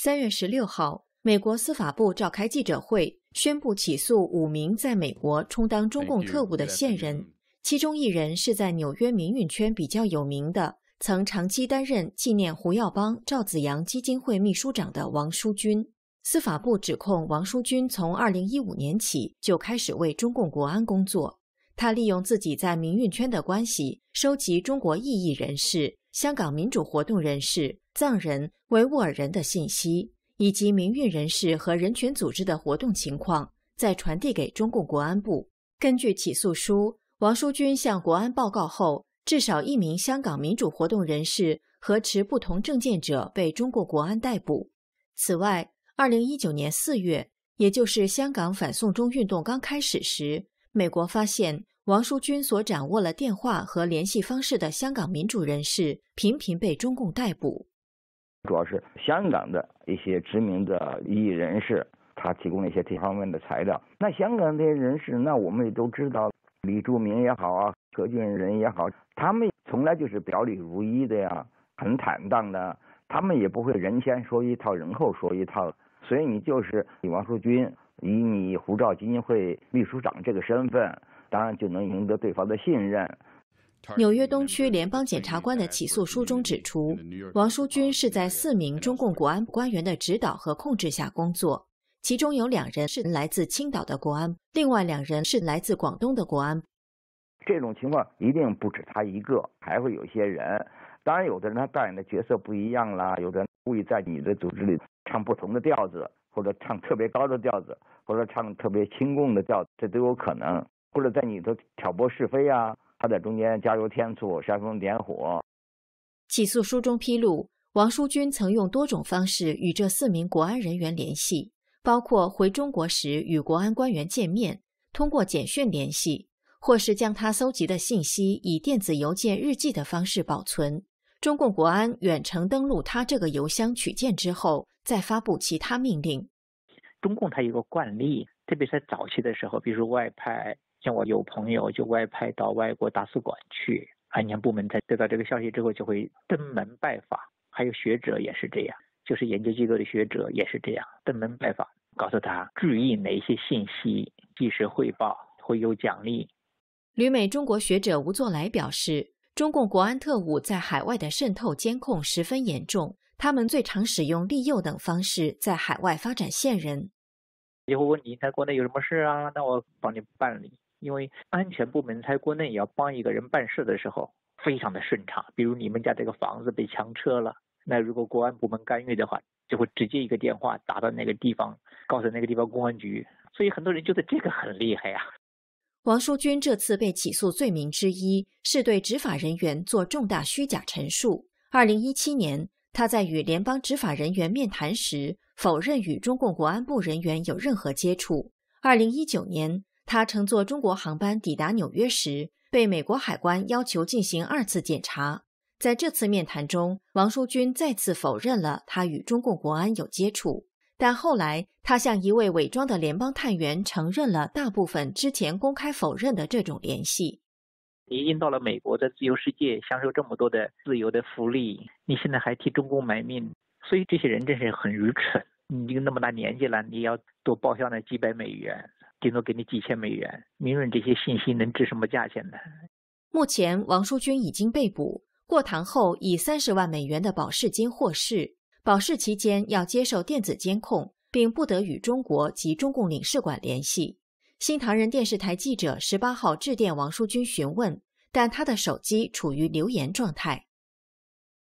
三月十六号，美国司法部召开记者会，宣布起诉五名在美国充当中共特务的线人，其中一人是在纽约民运圈比较有名的，曾长期担任纪念胡耀邦、赵子阳基金会秘书长的王淑军。司法部指控王淑军从二零一五年起就开始为中共国安工作，他利用自己在民运圈的关系，收集中国异议人士。香港民主活动人士、藏人、维吾尔人的信息，以及民运人士和人权组织的活动情况，再传递给中共国安部。根据起诉书，王淑军向国安报告后，至少一名香港民主活动人士和持不同证件者被中国国安逮捕。此外，二零一九年四月，也就是香港反送中运动刚开始时，美国发现。王淑君所掌握了电话和联系方式的香港民主人士，频频被中共逮捕。主要是香港的一些知名的异议人士，他提供了一些这方面的材料。那香港这些人士，那我们也都知道，李柱铭也好啊，何俊仁也好，他们从来就是表里如一的呀，很坦荡的，他们也不会人前说一套，人后说一套。所以你就是你，王淑君，以你。照基金会秘书长这个身份，当然就能赢得对方的信任。纽约东区联邦检察官的起诉书中指出，王淑君是在四名中共国安官员的指导和控制下工作，其中有两人是来自青岛的国安，另外两人是来自广东的国安。这种情况一定不止他一个，还会有些人。当然，有的人他扮演的角色不一样啦，有的人故意在你的组织里唱不同的调子。或者唱特别高的调子，或者唱特别轻功的调子，这都有可能。或者在里头挑拨是非啊，他在中间加油添醋、煽风点火。起诉书中披露，王淑君曾用多种方式与这四名国安人员联系，包括回中国时与国安官员见面，通过简讯联系，或是将他搜集的信息以电子邮件、日记的方式保存。中共国安远程登录他这个邮箱取件之后，再发布其他命令。中共它有个惯例，特别是在早期的时候，比如说外派，像我有朋友就外派到外国大使馆去，安全部门在得到这个消息之后就会登门拜访。还有学者也是这样，就是研究机构的学者也是这样登门拜访，告诉他注意哪些信息，及时汇报会有奖励。旅美中国学者吴作来表示。中共国安特务在海外的渗透监控十分严重，他们最常使用利诱等方式在海外发展线人。以会问你在国内有什么事啊？那我帮你办理。因为安全部门在国内也要帮一个人办事的时候，非常的顺畅。比如你们家这个房子被强拆了，那如果国安部门干预的话，就会直接一个电话打到那个地方，告诉那个地方公安局。所以很多人觉得这个很厉害呀。王淑军这次被起诉罪名之一是对执法人员做重大虚假陈述。二零一七年，他在与联邦执法人员面谈时否认与中共国安部人员有任何接触。二零一九年，他乘坐中国航班抵达纽约时，被美国海关要求进行二次检查。在这次面谈中，王淑军再次否认了他与中共国安有接触。但后来，他向一位伪装的联邦探员承认了大部分之前公开否认的这种联系。你经到了美国的自由世界，享受这么多的自由的福利，你现在还替中共卖命，所以这些人真是很愚蠢。你就那么大年纪了，你要多报销那几百美元，顶多给你几千美元。明润这些信息能值什么价钱呢？目前，王淑军已经被捕，过堂后以三十万美元的保释金获释。保释期间要接受电子监控，并不得与中国及中共领事馆联系。新唐人电视台记者十八号致电王淑军询问，但他的手机处于留言状态。